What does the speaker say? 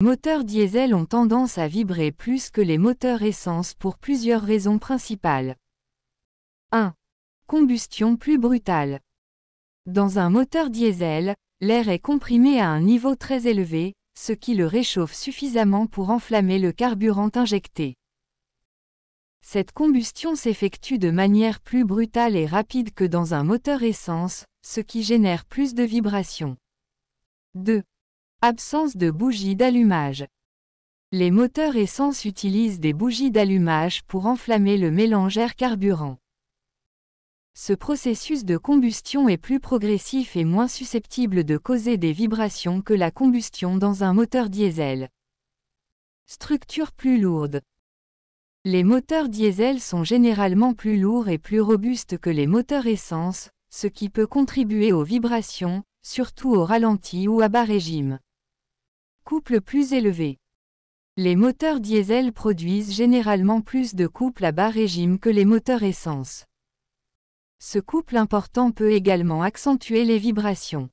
Moteurs diesel ont tendance à vibrer plus que les moteurs essence pour plusieurs raisons principales. 1. Combustion plus brutale. Dans un moteur diesel, l'air est comprimé à un niveau très élevé, ce qui le réchauffe suffisamment pour enflammer le carburant injecté. Cette combustion s'effectue de manière plus brutale et rapide que dans un moteur essence, ce qui génère plus de vibrations. 2. Absence de bougies d'allumage. Les moteurs essence utilisent des bougies d'allumage pour enflammer le mélange air-carburant. Ce processus de combustion est plus progressif et moins susceptible de causer des vibrations que la combustion dans un moteur diesel. Structure plus lourde. Les moteurs diesel sont généralement plus lourds et plus robustes que les moteurs essence, ce qui peut contribuer aux vibrations, surtout au ralenti ou à bas régime. Couple plus élevé. Les moteurs diesel produisent généralement plus de couple à bas régime que les moteurs essence. Ce couple important peut également accentuer les vibrations.